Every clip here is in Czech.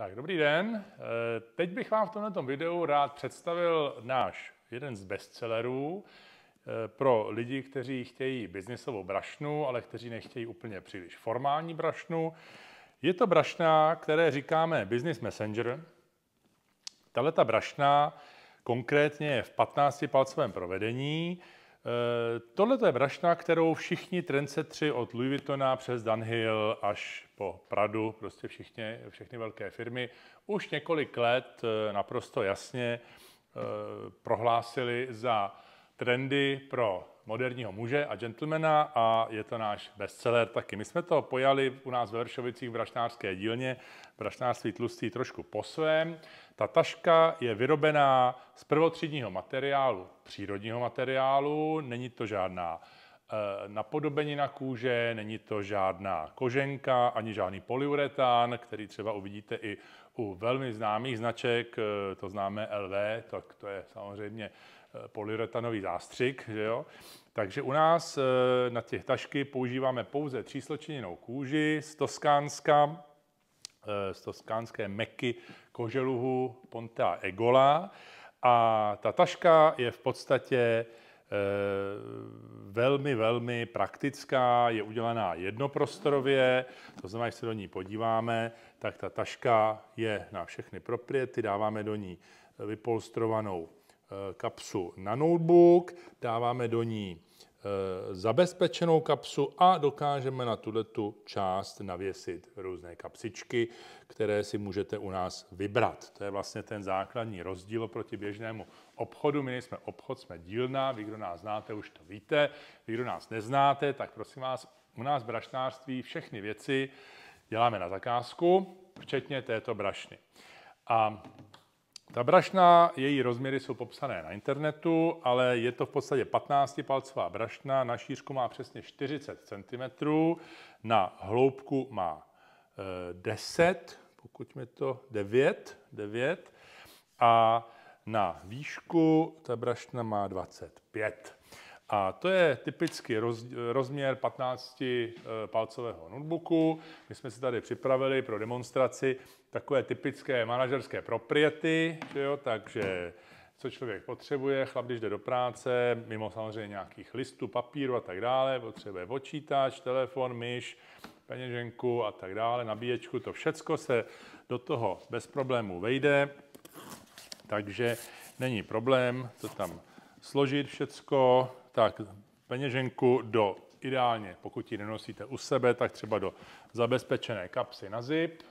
Tak, dobrý den. Eh, teď bych vám v tomto videu rád představil náš jeden z bestsellerů eh, pro lidi, kteří chtějí biznisovou brašnu, ale kteří nechtějí úplně příliš formální brašnu. Je to brašna, které říkáme Business Messenger. Tahle ta brašna konkrétně je v 15-palcovém provedení. Eh, Tohle je brašna, kterou všichni trendsetři od Louis Vuittona přes Dunhill až po Pradu, prostě všichni, všechny velké firmy, už několik let eh, naprosto jasně eh, prohlásili za trendy pro moderního muže a gentlemana a je to náš bestseller taky. My jsme to pojali u nás ve Vršovicích v brašnářské dílně, brašnářství tlustý trošku po svém. Ta taška je vyrobená z prvotřídního materiálu, přírodního materiálu, není to žádná eh, napodobení na kůže, není to žádná koženka, ani žádný polyuretán, který třeba uvidíte i u velmi známých značek, eh, to známe LV, tak to je samozřejmě polyretanový zástřik, že jo? Takže u nás eh, na těch tašky používáme pouze třísločeninou kůži z Toskánska, eh, z toskánské meky koželuhu Ponta Egola. A ta taška je v podstatě eh, velmi, velmi praktická, je udělaná jednoprostorově, to znamená, když se do ní podíváme, tak ta taška je na všechny propriety, dáváme do ní vypolstrovanou Eh, kapsu na notebook, dáváme do ní eh, zabezpečenou kapsu a dokážeme na tuto část navěsit různé kapsičky, které si můžete u nás vybrat. To je vlastně ten základní rozdíl proti běžnému obchodu. My nejsme obchod, jsme dílna. Vy, kdo nás znáte, už to víte. Vy, kdo nás neznáte, tak prosím vás, u nás brašnářství všechny věci děláme na zakázku, včetně této brašny. A ta brašna, její rozměry jsou popsané na internetu, ale je to v podstatě 15-palcová brašna, na šířku má přesně 40 cm, na hloubku má 10, eh, pokud mi to 9, 9 a na výšku ta brašna má 25. A to je typický roz, rozměr 15-palcového eh, notebooku. My jsme si tady připravili pro demonstraci takové typické manažerské propriety, že jo? takže co člověk potřebuje, chlap, když jde do práce, mimo samozřejmě nějakých listů, papíru a tak dále, potřebuje počítač, telefon, myš, peněženku a tak dále, nabíječku, to všecko se do toho bez problému vejde, takže není problém to tam složit všecko, tak peněženku do ideálně, pokud ji nenosíte u sebe, tak třeba do zabezpečené kapsy na zip,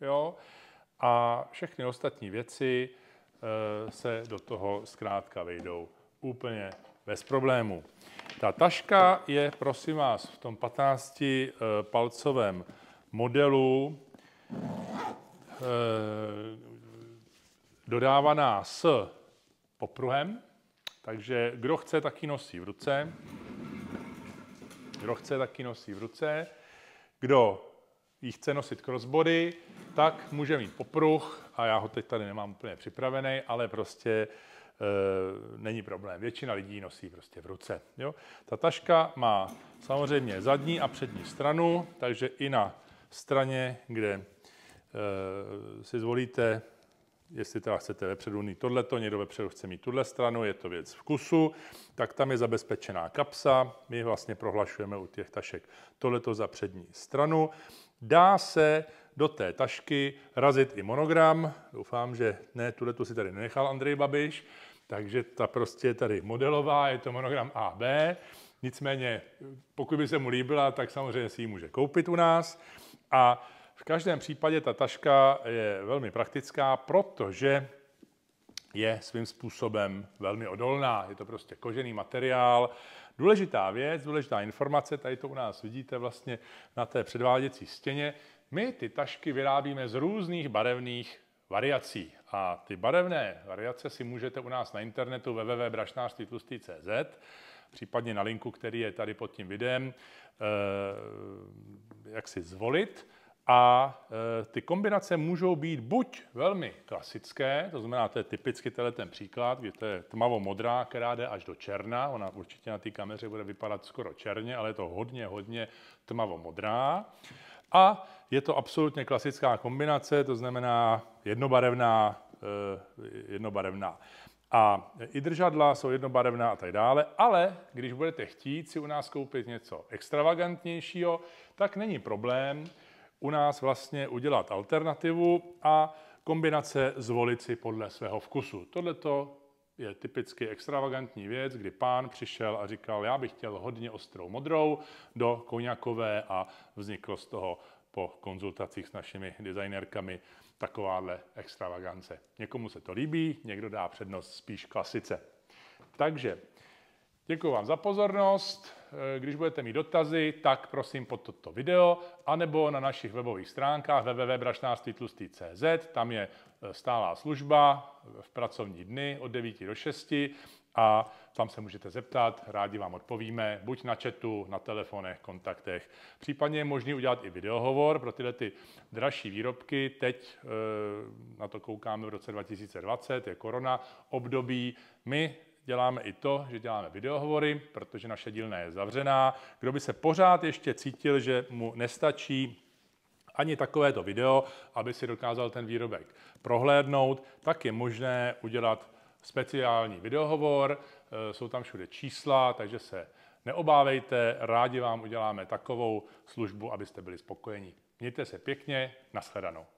jo, a všechny ostatní věci e, se do toho zkrátka vejdou úplně bez problémů. Ta taška je, prosím vás, v tom 15-palcovém eh, modelu e, dodávaná s popruhem, takže kdo chce, taky nosí v ruce. Kdo chce, taky nosí v ruce. Kdo ji chce nosit crossbody, tak může mít popruh, a já ho teď tady nemám úplně připravený, ale prostě e, není problém. Většina lidí nosí prostě v ruce. Jo? Ta taška má samozřejmě zadní a přední stranu, takže i na straně, kde e, si zvolíte jestli teda chcete vepředu mít tohleto, někdo vepředu chce mít tuhle stranu, je to věc vkusu, tak tam je zabezpečená kapsa, my vlastně prohlašujeme u těch tašek tohleto za přední stranu. Dá se do té tašky razit i monogram, doufám, že ne, tu si tady nenechal Andrej Babiš, takže ta prostě je tady modelová, je to monogram AB, nicméně pokud by se mu líbila, tak samozřejmě si ji může koupit u nás a v každém případě ta taška je velmi praktická, protože je svým způsobem velmi odolná. Je to prostě kožený materiál. Důležitá věc, důležitá informace, tady to u nás vidíte vlastně na té předváděcí stěně. My ty tašky vyrábíme z různých barevných variací. A ty barevné variace si můžete u nás na internetu www.brašnářstvítlustý.cz případně na linku, který je tady pod tím videem, eh, jak si zvolit. A eh, ty kombinace můžou být buď velmi klasické, to znamená, to je typicky tenhle ten příklad, kdy to je tmavo-modrá, která jde až do černa, ona určitě na té kameře bude vypadat skoro černě, ale je to hodně, hodně tmavo-modrá. A je to absolutně klasická kombinace, to znamená jednobarevná, eh, jednobarevná. A i držadla jsou jednobarevná a tak dále, ale když budete chtít si u nás koupit něco extravagantnějšího, tak není problém, u nás vlastně udělat alternativu a kombinace zvolit si podle svého vkusu. Tohle je typicky extravagantní věc, kdy pán přišel a říkal, já bych chtěl hodně ostrou modrou do koněkové a vzniklo z toho po konzultacích s našimi designérkami takováhle extravagance. Někomu se to líbí, někdo dá přednost spíš klasice. Takže Děkuji vám za pozornost. Eh, když budete mít dotazy, tak prosím pod toto video, anebo na našich webových stránkách www.brašnáctvytlustý.cz, tam je eh, stálá služba v pracovní dny od 9 do 6 a tam se můžete zeptat, rádi vám odpovíme, buď na chatu, na telefonech, kontaktech. Případně je možný udělat i videohovor pro tyhle ty dražší výrobky. Teď eh, na to koukáme v roce 2020, je korona období. My děláme i to, že děláme videohovory, protože naše dílna je zavřená. Kdo by se pořád ještě cítil, že mu nestačí ani takovéto video, aby si dokázal ten výrobek prohlédnout, tak je možné udělat speciální videohovor, eh, jsou tam všude čísla, takže se neobávejte, rádi vám uděláme takovou službu, abyste byli spokojeni. Mějte se pěkně, nashledanou.